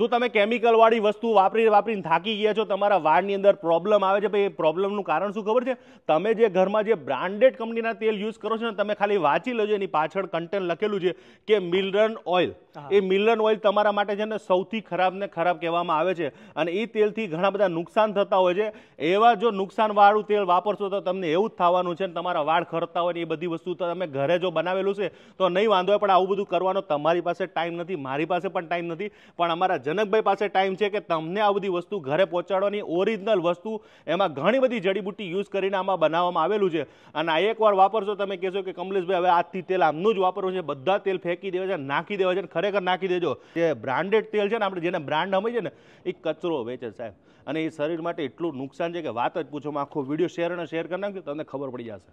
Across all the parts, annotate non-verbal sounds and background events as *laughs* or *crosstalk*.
શું તમે કેમિકલવાળી વસ્તુ વાપરી વાપરીને થાકી ગયા છો તમારા વાળની અંદર પ્રોબ્લેમ આવે છે ભાઈ એ પ્રોબ્લેમનું કારણ શું ખબર છે તમે જે ઘરમાં જે બ્રાન્ડેડ કંપનીના તેલ યુઝ કરો છો ને તમે ખાલી વાંચી લેજો એની પાછળ કન્ટેન્ટ લખેલું છે કે મિલરન ઓઇલ એ મિલરન ઓઇલ તમારા માટે છે ને સૌથી ખરાબ ને ખરાબ કહેવામાં આવે છે અને એ તેલથી ઘણા બધા નુકસાન થતા હોય છે એવા જો નુકસાનવાળું તેલ વાપરશો તો તમને એવું જ થવાનું છે ને તમારા વાળ ખરતા હોય ને એ બધી વસ્તુ તમે ઘરે જો બનાવેલું છે તો નહીં વાંધો હોય પણ આવું બધું કરવાનો તમારી પાસે ટાઈમ નથી મારી પાસે પણ ટાઈમ નથી પણ અમારા જનકભાઈ પાસે ટાઈમ છે કે તમને આ બધી વસ્તુ ઘરે પહોંચાડવાની ઓરિજિનલ વસ્તુ એમાં ઘણી બધી જડીબુટ્ટી યુઝ કરીને આમાં બનાવવામાં આવેલું છે અને આ એકવાર વાપરશો તમે કહેશો કે કમલેશભાઈ હવે આજથી તેલ આમનું જ વાપરવું છે બધા તેલ ફેંકી દેવા છે નાખી દેવા છે ખરેખર નાખી દેજો જે બ્રાન્ડેડ તેલ છે ને આપણે જેને બ્રાન્ડ છે ને એ કચરો વેચે સાહેબ અને એ શરીર માટે એટલું નુકસાન છે કે વાત જ પૂછો આખો વિડીયો શેર અને શેર કરી નાખજો તમને ખબર પડી જશે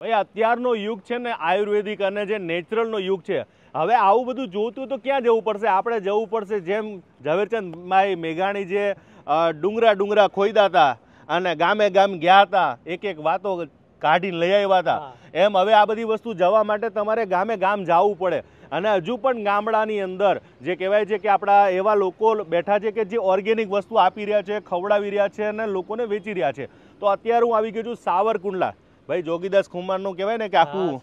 ભાઈ અત્યારનો યુગ છે ને આયુર્વેદિક અને જે નેચરલનો યુગ છે હવે આવું બધું જોતું તો ક્યાં જવું પડશે આપણે જવું પડશે જેમ ઝવેરચંદ માઈ મેઘાણી જે ડુંગરા ડુંગરા ખોઈદા હતા અને ગામે ગામ ગયા હતા એક એક વાતો કાઢીને લઈ આવ્યા હતા એમ હવે આ બધી વસ્તુ જવા માટે તમારે ગામે ગામ જવું પડે અને હજુ પણ ગામડાની અંદર જે કહેવાય છે કે આપણા એવા લોકો બેઠા છે કે જે ઓર્ગેનિક વસ્તુ આપી રહ્યા છે ખવડાવી રહ્યા છે અને લોકોને વેચી રહ્યા છે તો અત્યારે હું આવી ગયો છું સાવરકુંડલા ભાઈ જોગીદાસ ખુમારનું કહેવાય ને કે આખું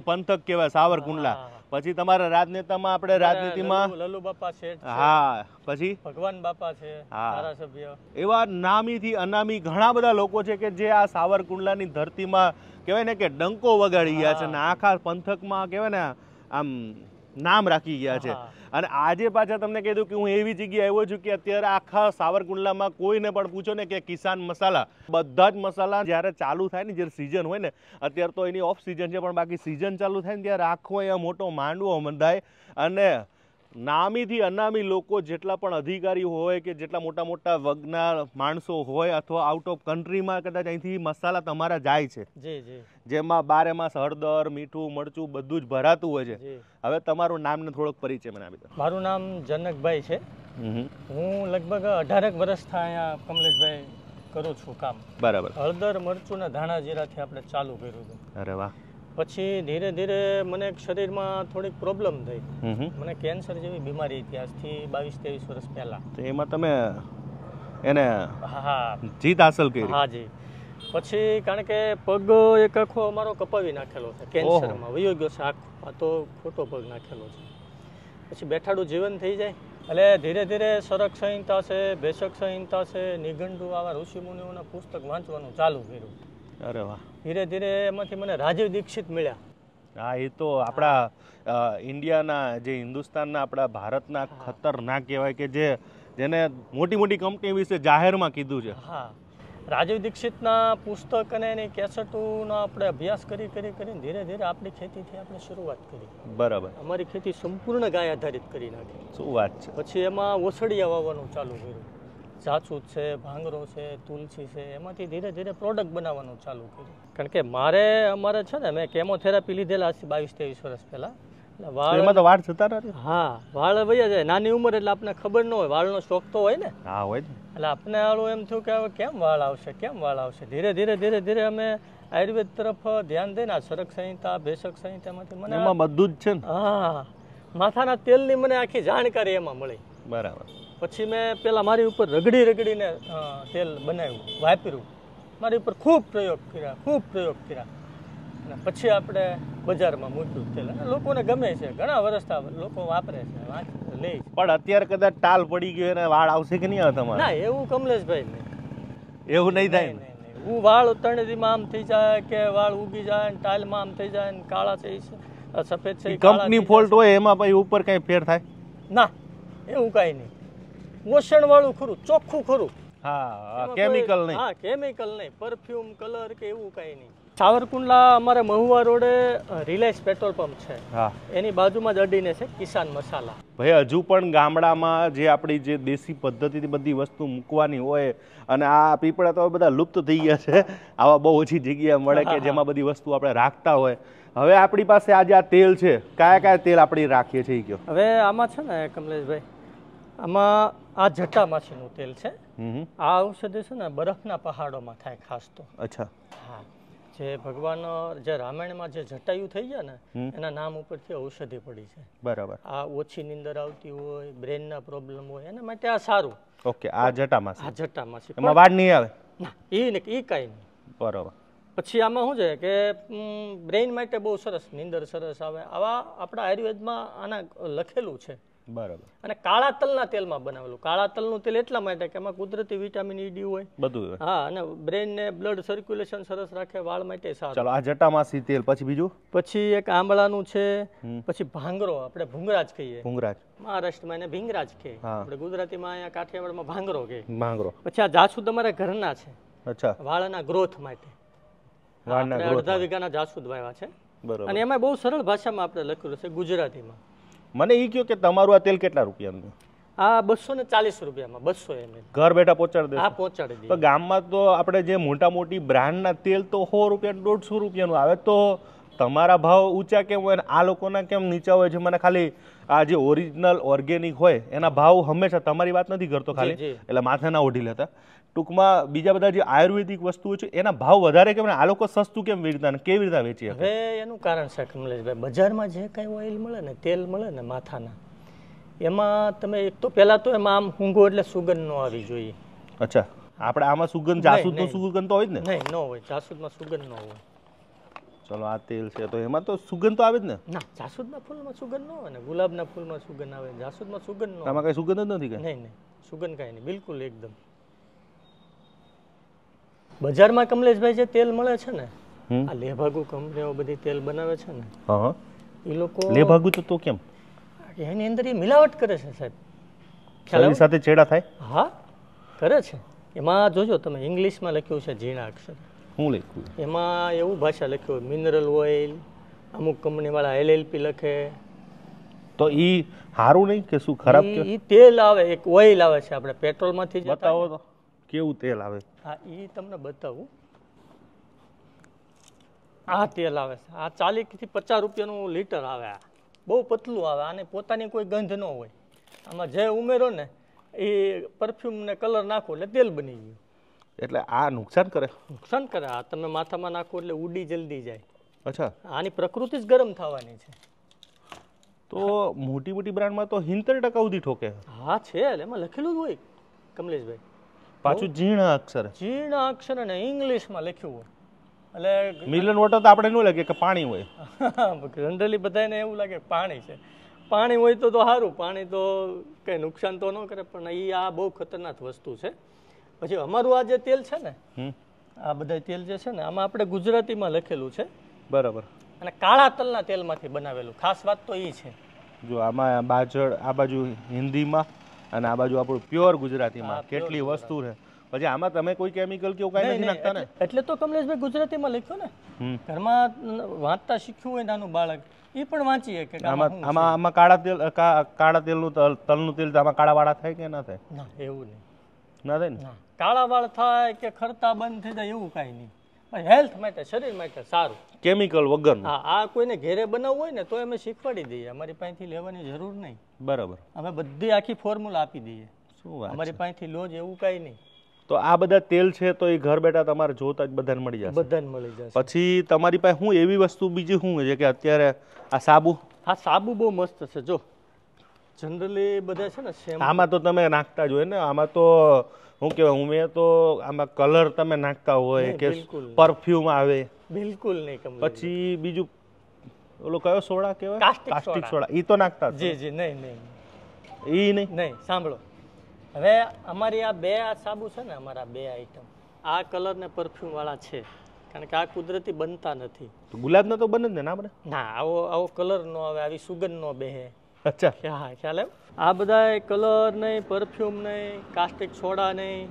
એ પંથક કહેવાય સાવરકુંડલા પછી તમારા રાજનેતામાં આપણે રાજનીતિમાં લલ્લુ બાપા શેઠ હા પછી ભગવાન બાપા છે ધારાસભ્ય એવા નામીથી અનામી ઘણા બધા લોકો છે કે જે આ સાવરકુંડલાની ધરતીમાં કહેવાય ને કે ડંકો વગાડી ગયા છે ને આખા પંથકમાં કહેવાય ને આમ નામ રાખી ગયા છે અને આજે પાછા તમને કીધું કે હું એવી જગ્યાએ આવ્યો છું કે અત્યારે આખા સાવરકુંડલામાં કોઈને પણ પૂછો ને કે કિસાન મસાલા બધા જ મસાલા જ્યારે ચાલુ થાય ને જ્યારે સિઝન હોય ને અત્યારે તો એની ઓફ સિઝન છે પણ બાકી સિઝન ચાલુ થાય ને ત્યારે આખો અહીંયા મોટો માંડવો મંદાય અને નામીથી અનામી લોકો જેટલા પણ અધિકારીઓ હોય કે જેટલા મોટા મોટા વગના માણસો હોય અથવા આઉટ ઓફ કન્ટ્રીમાં કદાચ અહીંથી મસાલા તમારા જાય છે જેમાં બારે માસ હળદર મીઠું મરચું બધું જ ભરાતું હોય છે હવે તમારું નામને થોડોક પરિચય મને આપી દો મારું નામ જનકભાઈ છે હું લગભગ અઢારક વર્ષથી અહીંયા કમલેશભાઈ કરું છું કામ બરાબર હળદર મરચું ને ધાણા જીરાથી આપણે ચાલુ કર્યું અરે વાહ પછી ધીરે ધીરે મને શરીરમાં થોડીક પ્રોબ્લેમ થઈ મને કેન્સર જેવી બીમારી હતી આજથી બાવીસ ત્રેવીસ વર્ષ પહેલા તો એમાં તમે એને હા જીત હાસલ કરી હા જી પછી કારણ કે પગ એક આખો અમારો કપાવી નાખેલો છે કેન્સરમાં વયો ગયો છે આખો આ તો ખોટો પગ નાખેલો છે પછી બેઠાડું જીવન થઈ જાય એટલે ધીરે ધીરે સરક સંહિતા છે ભેષક સંહિતા છે નિઘંટુ આવા ઋષિ મુનિઓના પુસ્તક વાંચવાનું ચાલુ કર્યું અરે વાહ ધીરે ધીરે એમાંથી મને રાજીવ દીક્ષિત મળ્યા હા એ તો આપણા ઇન્ડિયાના જે હિન્દુસ્તાનના આપણા ભારતના ખતરનાક કહેવાય કે જે જેને મોટી મોટી કંપની વિશે જાહેરમાં કીધું છે હા રાજીવ દીક્ષિતના પુસ્તક અને એની કેસેટોનો આપણે અભ્યાસ કરી કરી કરીને ધીરે ધીરે આપણી ખેતીથી આપણે શરૂઆત કરી બરાબર અમારી ખેતી સંપૂર્ણ ગાય આધારિત કરી નાખી શું વાત છે પછી એમાં ઓસડિયા વાવવાનું ચાલુ કર્યું જાસૂદ છે ભાંગરો છે તુલસી છે એમાંથી ધીરે ધીરે પ્રોડક્ટ બનાવવાનું ચાલુ કર્યું કારણ કે મારે અમારે છે ને મેં કેમોથેરાપી લીધેલા આજથી બાવીસ ત્રેવીસ વર્ષ પહેલાં વાળ એમાં તો વાળ જતા હા વાળ વૈયા જાય નાની ઉમર એટલે આપણને ખબર ન હોય વાળનો શોખ તો હોય ને હા હોય એટલે આપણે વાળું એમ થયું કે હવે કેમ વાળ આવશે કેમ વાળ આવશે ધીરે ધીરે ધીરે ધીરે અમે આયુર્વેદ તરફ ધ્યાન દઈને આ સરક સંહિતા ભેષક સંહિતામાંથી મને એમાં બધું જ છે ને હા માથાના તેલની મને આખી જાણકારી એમાં મળી બરાબર પછી મેં પહેલાં મારી ઉપર રગડી રગડીને તેલ બનાવ્યું વાપર્યું મારી ઉપર ખૂબ પ્રયોગ કર્યા ખૂબ પ્રયોગ કર્યા અને પછી આપણે બજારમાં મૂક્યું તેલ અને લોકોને ગમે છે ઘણા વર્ષતા લોકો વાપરે છે વાંચે લે પણ અત્યારે કદાચ ટાલ પડી ગયો અને વાળ આવશે કે નહીં આવે તમારે ના એવું કમલેશભાઈ નહીં એવું નહીં થાય હું વાળ ઉતરણીમાં આમ થઈ જાય કે વાળ ઉગી જાય ને ટાલમાં આમ થઈ જાય ને કાળા થઈ સફેદ છે કંપની ફોલ્ટ હોય એમાં પછી ઉપર કઈ ફેર થાય ના એવું કાંઈ નહીં મોશણવાળું ખરું ચોખ્ખું ખરું હા કેમિકલ નહીં હા કેમિકલ નહીં પરફ્યુમ કલર કે એવું કાંઈ નહીં સાવરકુંડલા અમારે મહુવા રોડે રિલાયન્સ પેટ્રોલ પંપ છે હા એની બાજુમાં જ અડીને છે કિસાન મસાલા ભાઈ હજુ પણ ગામડામાં જે આપણી જે દેશી પદ્ધતિથી બધી વસ્તુ મૂકવાની હોય અને આ પીપળા તો બધા લુપ્ત થઈ ગયા છે આવા બહુ ઓછી જગ્યા મળે કે જેમાં બધી વસ્તુ આપણે રાખતા હોય હવે આપણી પાસે આજે આ તેલ છે કયા કયા તેલ આપણે રાખીએ છીએ કયો હવે આમાં છે ને કમલેશભાઈ આમાં આ જટા માછીનું તેલ છે આ ઔષધિ છે ને બરફના પહાડોમાં થાય ખાસ તો અચ્છા હા જે ભગવાન જે રામાયણમાં જે જટાયુ થઈ ગયા ને એના નામ ઉપરથી ઔષધિ પડી છે બરાબર આ ઓછી નીંદર આવતી હોય બ્રેનના પ્રોબ્લેમ હોય એના માટે આ સારું ઓકે આ જટામાસી આ જટામાસી એમાં વાડ નહીં આવે ના એ ને એ કાંઈ નહીં બરાબર પછી આમાં શું છે કે બ્રેઇન માટે બહુ સરસ નીંદર સરસ આવે આવા આપણા આયુર્વેદમાં આના લખેલું છે બરાબર અને કાળા તલના તેલમાં બનાવેલું કાળા તલનું તેલ એટલા માટે કે એમાં કુદરતી વિટામિન ઈ e, ડી હોય બધું હા અને બ્રેન ને બ્લડ સર્ક્યુલેશન સરસ રાખે વાળ માટે સારું ચાલો આ જટામાસી તેલ પછી બીજું પછી એક આંબળાનું છે પછી ભાંગરો આપણે ભૂંગરાજ કહીએ ભૂંગરાજ મહારાષ્ટ્રમાં એને ભીંગરાજ કહે આપણે ગુજરાતીમાં અહીંયા કાઠિયાવાડમાં ભાંગરો કહે ભાંગરો પછી આ જાસુદ અમારા ઘરના છે અચ્છા વાળના ગ્રોથ માટે અડધા વીઘાના જાસુદ વાવ્યા છે બરાબર અને એમાં બહુ સરળ ભાષામાં આપણે લખ્યું છે ગુજરાતીમાં મને એ કહ્યું કે તમારું આ તેલ કેટલા રૂપિયાનું આ બસો ને ચાલીસ રૂપિયામાં બસો એમ ઘર બેઠા પહોંચાડી હા પહોંચાડી દે તો ગામમાં તો આપણે જે મોટા મોટી બ્રાન્ડના તેલ તો સો રૂપિયા દોઢસો રૂપિયાનું આવે તો તમારા ભાવ ઊંચા કેમ હોય આ લોકોના કેમ નીચા હોય છે મને ખાલી આ જે ઓરિજિનલ ઓર્ગેનિક હોય એના ભાવ હંમેશા તમારી વાત નથી કરતો ખાલી એટલે માથે ના ઓઢી લેતા ટૂંકમાં બીજા બધા જે આયુર્વેદિક વસ્તુઓ છે એના ભાવ વધારે કેમ આ લોકો સસ્તું કેમ વેચતા કેવી રીતે વેચી હવે એનું કારણ છે કમલેશભાઈ બજારમાં જે કાંઈ ઓઇલ મળે ને તેલ મળે ને માથાના એમાં તમે એક તો પહેલાં તો એમાં આમ ઊંઘો એટલે સુગંધ ન આવી જોઈએ અચ્છા આપણે આમાં સુગંધ જાસૂદનો સુગંધ તો હોય જ ને નહીં ન હોય જાસૂદમાં સુગંધ ન હોય ચલો આ તેલ છે તો એમાં તો સુગંધ તો આવે જ ને ના જાસૂદના ફૂલમાં સુગંધ ન હોય ને ગુલાબના ફૂલમાં સુગંધ આવે જાસૂદમાં સુગંધ ન આમાં કઈ સુગંધ જ નથી કે નહીં નહીં સુગંધ કાંઈ નહીં બિલકુલ એકદમ બજારમાં કમલેશભાઈ જે તેલ મળે છે ને આ લેભાગુ કંપનીઓ બધી તેલ બનાવે છે ને હા એ લોકો લેભાગુ તો તો કેમ એની અંદર એ મિલાવટ કરે છે સાહેબ ખ્યાલ સાથે ચેડા થાય હા કરે છે એમાં જોજો તમે ઇંગ્લિશમાં લખ્યું છે ઝીણા અક્ષર હું લખ્યું એમાં એવું ભાષા લખ્યું મિનરલ ઓઇલ અમુક કંપનીવાળા એલએલપી લખે તો ઈ સારું નહીં કે શું ખરાબ કે ઈ તેલ આવે એક ઓઇલ આવે છે આપણે પેટ્રોલમાંથી બતાવો તો કેવું તેલ આવે હા એ તમને બતાવું આ તેલ આવે છે આ ચાલીસથી પચાસ રૂપિયાનું લીટર આવે આ બહુ પતલું આવે આને પોતાની કોઈ ગંધ ન હોય આમાં જે ઉમેરો ને એ પરફ્યુમને કલર નાખો એટલે તેલ બની ગયું એટલે આ નુકસાન કરે નુકસાન કરે આ તમે માથામાં નાખો એટલે ઉડી જલ્દી જાય અચ્છા આની પ્રકૃતિ જ ગરમ થવાની છે તો મોટી મોટી બ્રાન્ડમાં તો હિંતર ટકા સુધી ઠોકે હા છે એટલે એમાં લખેલું જ હોય કમલેશભાઈ પાછું જીર્ણ અક્ષર જીર્ણ અક્ષર અને ઇંગ્લિશમાં લખ્યું હોય એટલે મિલન વોટર તો આપણે ન લાગે કે પાણી હોય જનરલી બધાને એવું લાગે પાણી છે પાણી હોય તો તો સારું પાણી તો કંઈ નુકસાન તો ન કરે પણ એ આ બહુ ખતરનાક વસ્તુ છે પછી અમારું આ જે તેલ છે ને આ બધા તેલ જે છે ને આમાં આપણે ગુજરાતીમાં લખેલું છે બરાબર અને કાળા તલના તેલમાંથી બનાવેલું ખાસ વાત તો એ છે જો આમાં બાજળ આ બાજુ હિન્દીમાં અને આ બાજુ આપણું પ્યોર ગુજરાતીમાં કેટલી વસ્તુ છે પછી આમાં તમે કોઈ કેમિકલ કે એવું કાંઈ નથી નાખતા ને એટલે તો કમલેશભાઈ ગુજરાતીમાં લખ્યો ને ઘરમાં વાંચતા શીખ્યું હોય નાનું બાળક એ પણ વાંચી શકે આમાં આમાં આમાં કાળા તેલ કાળા તેલનું તલનું તેલ આમાં કાળા વાળા થાય કે ના થાય ના એવું નહીં ના થાય ને કાળા વાળ થાય કે ખરતા બંધ થઈ જાય એવું કાંઈ નહીં હેલ્થ માટે શરીર માટે સારું કેમિકલ વગર આ કોઈને ઘેરે બનાવવું હોય ને તો અમે શીખવાડી દઈએ અમારી પાસેથી લેવાની જરૂર નહીં બરાબર અમે બધી આખી ફોર્મ્યુલા આપી દઈએ શું અમારી પાસેથી લો એવું કાંઈ નહીં તો આ બધા તેલ છે તો એ ઘર બેઠા તમારે જોતા જ બધાને મળી જશે બધાને મળી જશે પછી તમારી પાસે હું એવી વસ્તુ બીજી શું છે કે અત્યારે આ સાબુ હા સાબુ બહુ મસ્ત છે જો જનરલી બધા છે ને આમાં તો તમે નાખતા જ હોય ને આમાં તો હું કેવાય હું મેં તો આમાં કલર તમે નાખતા હોય કે પરફ્યુમ આવે બિલકુલ નહીં પછી બીજું ઓલો કયો સોડા કહેવાય કાસ્ટિક સોડા એ તો નાખતા જી જી નહીં નહીં એ નહીં નહીં સાંભળો હવે અમારી આ બે આ સાબુ છે ને અમારા બે આઈટમ આ કલર ને પરફ્યુમ વાળા છે કારણ કે આ કુદરતી બનતા નથી ગુલાબનો તો બને જ ને ના બને ના આવો આવો કલર નો આવે આવી સુગંધ નો બેહે અચ્છા હા ખ્યાલ એમ આ બધા કલર નહીં પરફ્યુમ નહીં કાસ્ટિક સોડા નહીં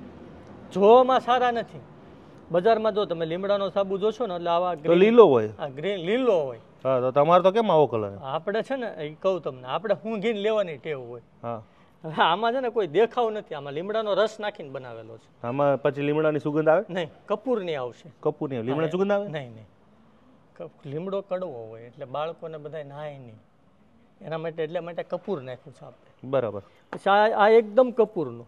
જોવામાં સારા નથી બજારમાં જો તમે લીમડાનો સાબુ જોશો ને એટલે આવા લીલો હોય હા ગ્રીન લીલો હોય હા તો તમારે તો કેમ આવો કલર આપણે છે ને એ કહું તમને આપણે હું ઘીન લેવાની ટેવ હોય હા હવે આમાં છે ને કોઈ દેખાવ નથી આમાં લીમડાનો રસ નાખીને બનાવેલો છે આમાં પછી લીમડાની સુગંધ આવે નહીં કપૂરની આવશે કપૂરની લીમડા સુગંધ આવે નહીં નહીં લીમડો કડવો હોય એટલે બાળકોને બધા નાય નહીં એના માટે એટલે માટે કપૂર નાખ્યું છે આપણે બરાબર આ એકદમ કપૂરનું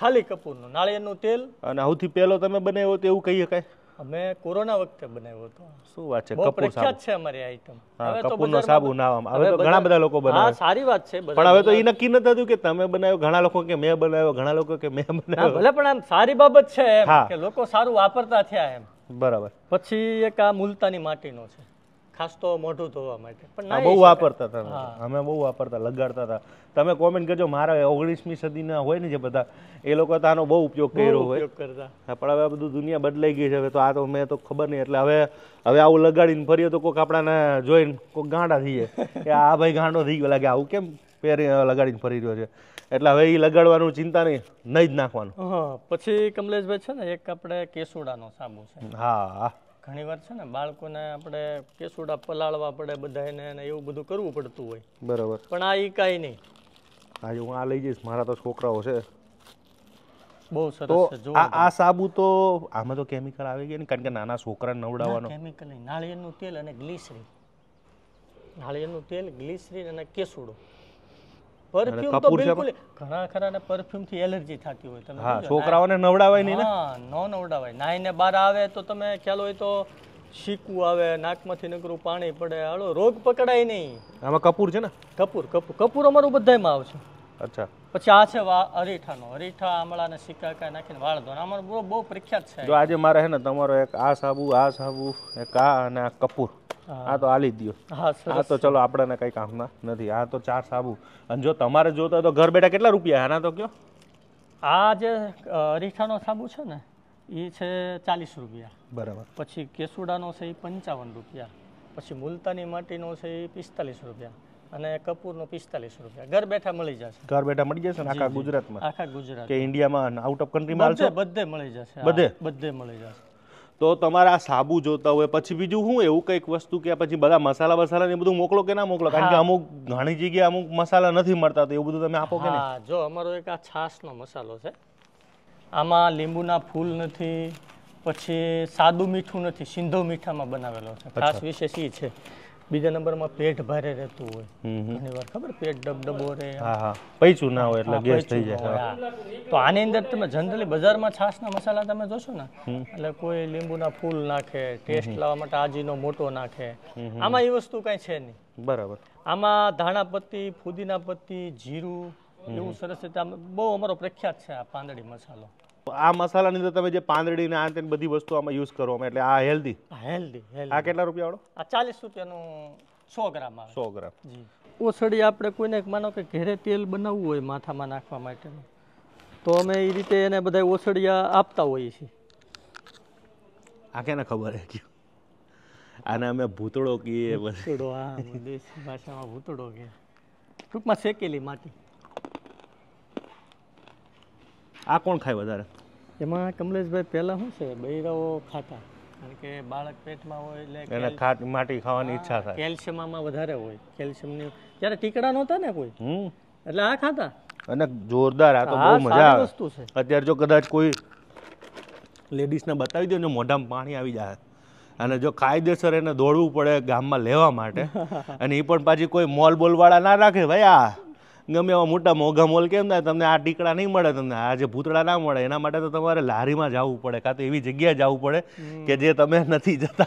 ખાલી કપૂરનું નાળિયેરનું તેલ અને સૌથી પહેલો તમે બનાવ્યો તો એવું કહી શકાય અમે કોરોના વખતે બનાવ્યો હતો શું વાત છે કપૂર પ્રખ્યાત છે અમારી આઈટમ હવે તો કપૂરનો સાબુ નામ હવે તો ઘણા બધા લોકો બનાવે હા સારી વાત છે પણ હવે તો એ નક્કી નતું હતું કે તમે બનાવ્યો ઘણા લોકો કે મેં બનાવ્યો ઘણા લોકો કે મેં બનાવ્યો ભલે પણ આમ સારી બાબત છે એમ કે લોકો સારું વાપરતા થયા એમ બરાબર પછી એક આ મુલતાની માટીનો છે ખાસ તો મોઢું ધોવા માટે પણ બહુ વાપરતા હતા અમે બહુ વાપરતા લગાડતા હતા તમે કોમેન્ટ કરજો મારા ઓગણીસમી સદીના હોય ને જે બધા એ લોકો તો આનો બહુ ઉપયોગ કર્યો હોય પણ હવે બધું દુનિયા બદલાઈ ગઈ છે હવે તો આ તો મેં તો ખબર નહીં એટલે હવે હવે આવું લગાડીને ફરીએ તો કોઈક આપણાને જોઈને કોઈક ગાંડા થઈએ *laughs* કે આ ભાઈ ગાંડો થઈ ગયો લાગે આવું કેમ પહેરી લગાડીને ફરી રહ્યો છે એટલે હવે એ લગાડવાનું ચિંતા નહીં નહીં જ નાખવાનું પછી કમલેશભાઈ છે ને એક આપણે કેસુડાનો સાબુ છે હા હા ઘણી વાર છે ને બાળકોને આપણે કેસુડા પલાળવા પડે બધા ને એવું બધું કરવું પડતું હોય બરાબર પણ આ ઈ કાંઈ નહીં આજે હું આ લઈ જઈશ મારા તો છોકરાઓ છે બહુ સરસ છે જો આ સાબુ તો આમાં તો કેમિકલ આવી ગયા ને કારણ કે નાના છોકરાને નવડાવવાનો કેમિકલ નહીં નાળિયેરનું તેલ અને ગ્લિસરીન નાળિયેરનું તેલ ગ્લિસરીન અને કેસુડો પરફ્યુમ તો નવડાવાય નહીં ને હા આવે તો તમે ખ્યાલ હોય તો શીકવું આવે નાકમાંથી નકરું પાણી પડે હાલો રોગ પકડાય નહીં આમાં કપૂર છે ને કપૂર કપૂર કપૂર અમારું બધામાં આવશે અચ્છા પછી આ છે અરીઠા નો અરીઠા આમળા આમળાને સિક્કા નાખીને વાળ ધોરણ અમારું બહુ બહુ પ્રખ્યાત છે આજે મારે હે ને તમારો એક આ સાબુ આ સાબુ એક આ અને આ કપૂર આ તો આલી દો આ તો ચલો આપણને કંઈ કામના નથી આ તો ચાર સાબુ અને જો તમારે જોતા તો ઘર બેઠા કેટલા રૂપિયા આના તો કયો આ જે રીઠાનો સાબુ છે ને એ છે ચાલીસ રૂપિયા બરાબર પછી કેસુડાનો છે એ પંચાવન રૂપિયા પછી મુલતાની માટીનો છે એ પિસ્તાલીસ રૂપિયા અને કપૂરનો પિસ્તાલીસ રૂપિયા ઘર બેઠા મળી જશે ઘર બેઠા મળી જશે ને આખા ગુજરાતમાં આખા ગુજરાત કે ઇન્ડિયામાં આઉટ ઓફ કન્ટ્રીમાં બધે મળી જશે બધે બધે મળી જશે તો તમારા સાબુ જોતા હોય પછી બીજું શું એવું કંઈક વસ્તુ કે પછી બધા મસાલા મસાલા ને બધું મોકલો કે ના મોકલો કારણ કે અમુક ઘણી જગ્યાએ અમુક મસાલા નથી મળતા તો એવું બધું તમે આપો કે હા જો અમારો એક આ છાશનો મસાલો છે આમાં લીંબુના ફૂલ નથી પછી સાદું મીઠું નથી સિંધો મીઠામાં બનાવેલો છે ખાસ વિશેષ એ છે બીજા નંબરમાં પેટ ભારે રહેતું હોય ઘણી વાર ખબર પેટ ડબડબો રહે હા હા પૈચું ના હોય એટલે ગેસ થઈ જાય તો આની અંદર તમે જનરલી બજારમાં છાશના મસાલા તમે જોશો ને એટલે કોઈ લીંબુના ફૂલ નાખે ટેસ્ટ લાવવા માટે આજીનો મોટો નાખે આમાં એ વસ્તુ કાંઈ છે નહીં બરાબર આમાં ધાણા પત્તી ફુદીના પત્તી જીરું એવું સરસ રીતે બહુ અમારો પ્રખ્યાત છે આ પાંદડી મસાલો તો આ મસાલાની અંદર તમે જે પાંદડીને આ તે બધી વસ્તુ આમાં યુઝ કરો એટલે આ હેલ્ધી હેલ્ધી આ કેટલા રૂપિયા વાળો આ ચાલીસ રૂપિયાનું સો ગ્રામ આવે સો ગ્રામ ઓસડી આપણે કોઈને માનો કે ઘેરે તેલ બનાવવું હોય માથામાં નાખવા માટેનું તો અમે એ રીતે એને બધા ઓસડિયા આપતા હોઈએ છીએ આ કેને ખબર હે કે આને અમે ભૂતળો કહીએ ભૂતડો હા દેશી ભાષામાં ભૂતળો કે ટૂંકમાં શેકેલી માટી આ કોણ ખાય વધારે એમાં કમલેશભાઈ પહેલાં શું છે બૈરાઓ ખાતા કારણ કે બાળક પેટમાં હોય એટલે એને ખાટ માટી ખાવાની ઈચ્છા થાય કેલ્શિયમ વધારે હોય કેલ્શિયમની ત્યારે ટીકડા નહોતા ને કોઈ એટલે આ ખાતા અને જોરદાર આ તો બહુ મજા આવે વસ્તુ છે અત્યારે જો કદાચ કોઈ લેડીઝને બતાવી દે ને મોઢામાં પાણી આવી જાય અને જો કાયદેસર એને દોડવું પડે ગામમાં લેવા માટે *laughs* અને એ પણ પાછી કોઈ મોલ બોલવાળા ના રાખે ભાઈ આ ગમે એવા મોટા મોઘા મોલ કેમ થાય તમને આ ટીકડા નહીં મળે તમને આ જે ભૂતળા ના મળે એના માટે તો તમારે લારીમાં જવું પડે કાં તો એવી જગ્યાએ જવું પડે કે જે તમે નથી જતા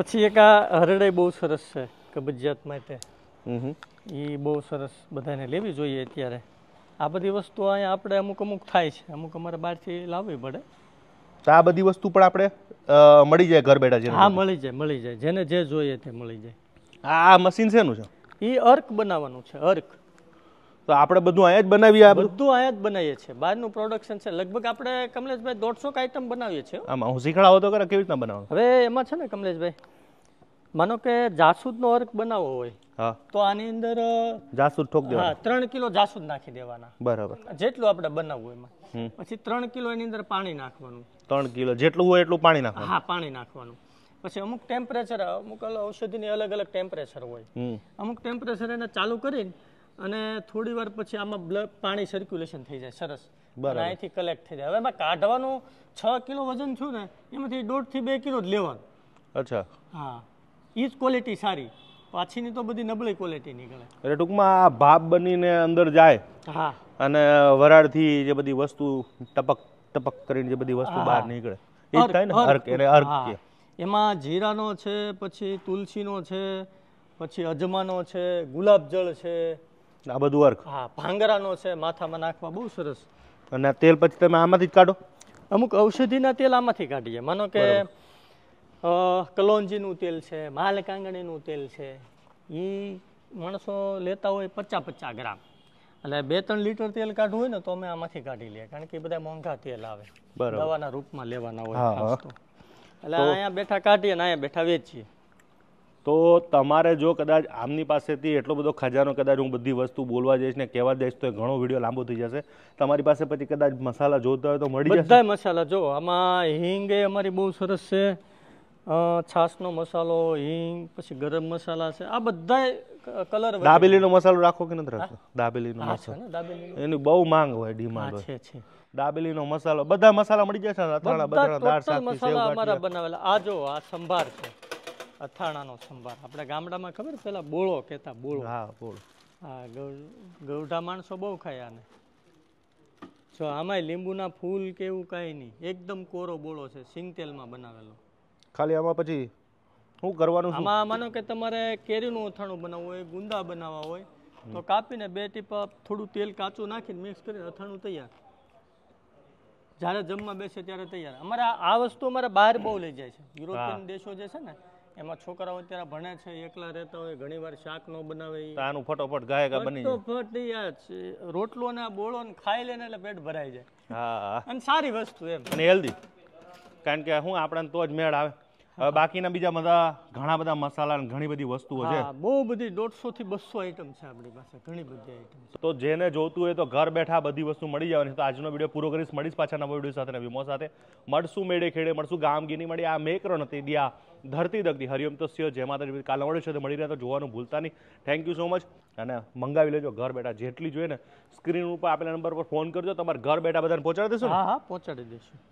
પછી એક આ હરડે બહુ સરસ છે કબજિયાત માટે એ બહુ સરસ બધાને લેવી જોઈએ અત્યારે આ બધી વસ્તુ અહીંયા આપણે અમુક અમુક થાય છે અમુક અમારે બહારથી લાવવી પડે તો આ બધી વસ્તુ પણ આપણે મળી જાય ઘર બેઠા છે હા મળી જાય મળી જાય જેને જે જોઈએ તે મળી જાય આ મશીન શેનું છે એ અર્ક બનાવવાનું છે અર્ક તો આપણે બધું અહીંયા જ બનાવીએ બધું અહીંયા જ બનાવીએ છીએ બહારનું પ્રોડક્શન છે લગભગ આપણે કમલેશભાઈ દોઢસો આઈટમ બનાવીએ છીએ આમાં હું શીખડાવો તો કરે કેવી રીતના બનાવો હવે એમાં છે ને કમલેશભાઈ માનો કે જાસૂદનો અર્ક બનાવવો હોય તો આની અંદર જાસૂદ ઠોક દેવા હા ત્રણ કિલો જાસૂદ નાખી દેવાના બરાબર જેટલું આપણે બનાવવું એમાં પછી ત્રણ કિલો એની અંદર પાણી નાખવાનું ત્રણ કિલો જેટલું હોય એટલું પાણી નાખવાનું હા પાણી નાખવાનું પછી અમુક ટેમ્પરેચર અમુક ઔષધિની અલગ અલગ ટેમ્પરેચર હોય અમુક ટેમ્પરેચર એને ચાલુ કરીને અને થોડી વાર પછી આમાં બ્લડ પાણી સર્ક્યુલેશન થઈ જાય સરસ અહીંથી કલેક્ટ થઈ જાય હવે એમાં કાઢવાનું છ કિલો વજન છું ને એમાંથી દોઢથી બે કિલો જ લેવાનું અચ્છા હા એ જ ક્વોલિટી સારી પાછીની તો બધી નબળી ક્વોલિટી નીકળે એટલે ટૂંકમાં આ ભાપ બનીને અંદર જાય હા અને વરાળથી જે બધી વસ્તુ ટપક ટપક કરીને જે બધી વસ્તુ બહાર નીકળે એ જ થાય ને હર્ક એટલે હર્ક કે એમાં જીરાનો છે પછી તુલસીનો છે પછી અજમાનો છે ગુલાબજળ છે આ બધું વર્ક હા ભાંગરાનો છે માથામાં નાખવા બહુ સરસ અને તેલ પછી તમે આમાંથી જ કાઢો અમુક ઔષધિના તેલ આમાંથી કાઢીએ માનો કે કલોંજીનું તેલ છે માલકાંગણીનું તેલ છે એ માણસો લેતા હોય પચા પચા ગ્રામ એટલે બે ત્રણ લીટર તેલ કાઢવું હોય ને તો અમે આમાંથી કાઢી લઈએ કારણ કે બધા મોંઘા તેલ આવે દવાના રૂપમાં લેવાના હોય એટલે અહીંયા બેઠા કાઢીએ ને અહીંયા બેઠા વેચીએ તો તમારે જો કદાચ આમની પાસેથી એટલો બધો ખજાનો કદાચ હું બધી વસ્તુ બોલવા જઈશ ને કહેવા જઈશ તો ઘણો વિડીયો લાંબો થઈ જશે તમારી પાસે પછી કદાચ મસાલા જોતા હોય તો મળી જશે બધા મસાલા જો આમાં હિંગ એ અમારી બહુ સરસ છે છાશનો મસાલો હિંગ પછી ગરમ મસાલા છે આ બધા કલર દાબેલીનો મસાલો રાખો કે નથી રાખો દાબેલીનો મસાલો એની બહુ માંગ હોય ડિમાન્ડ છે છે દાબેલીનો મસાલો બધા મસાલા મળી જશે અથાણા બધાણા દાળ સાથે સેવ અમારા બનાવેલા આ જો આ સંભાર છે અથાણાનો સંભાર આપણે ગામડામાં ખબર પેલા બોળો કેતા બોળો હા બોળો હા ગૌઢા માણસો બહુ ખાય આને જો આમાંય લીંબુના ફૂલ કે એવું કઈ નહીં એકદમ કોરો બોળો છે સિંગ સિંગતેલમાં બનાવેલો ખાલી આમાં પછી હું કરવાનું આમાં માનો કે તમારે કેરીનું અથાણું બનાવવું હોય ગુંદા બનાવવા હોય તો કાપીને બે ટીપા થોડું તેલ કાચું નાખીને મિક્સ કરીને અથાણું તૈયાર જ્યારે જમવા બેસે ત્યારે તૈયાર અમારે આ વસ્તુ અમારે બહાર બહુ લઈ જાય છે યુરોપિયન દેશો જે છે ને એમાં છોકરાઓ અત્યારે ભણે છે એકલા રહેતા હોય ઘણી વાર શાક નો બનાવે આનું ફટોફટ ગાયકા બની જાય રોટલો ને બોળો ને ખાઈ લે ને એટલે પેટ ભરાઈ જાય હા અને સારી વસ્તુ એમ અને હેલ્ધી કારણ કે હું આપણે તો જ મેળ આવે બાકીના બીજા બધા ઘણા બધા મસાલા ઘણી બધી વસ્તુઓ છે બહુ બધી દોઢસો થી બસો આઈટમ છે આપણી પાસે ઘણી બધી આઈટમ તો જેને જોતું હોય તો ઘર બેઠા બધી વસ્તુ મળી જવાની તો આજનો વિડીયો પૂરો કરીશ મળીશ પાછા નવા વિડીયો સાથે વિમો સાથે મળશું મેળે ખેડે મળશું ગામગીની મળી આ મેકરો નથી દિયા ધરતી દગની હરિયમ તો સિંહ જય માતાજી કાલ મળ્યો છે મળી રહ્યા તો જોવાનું ભૂલતા નહીં થેન્ક યુ સો મચ અને મંગાવી લેજો ઘર બેઠા જેટલી જોઈએ ને સ્ક્રીન ઉપર આપેલા નંબર પર ફોન કરજો તમારે ઘર બેઠા બધાને પહોંચાડી દેશો હા હા પહોંચાડી દઈશું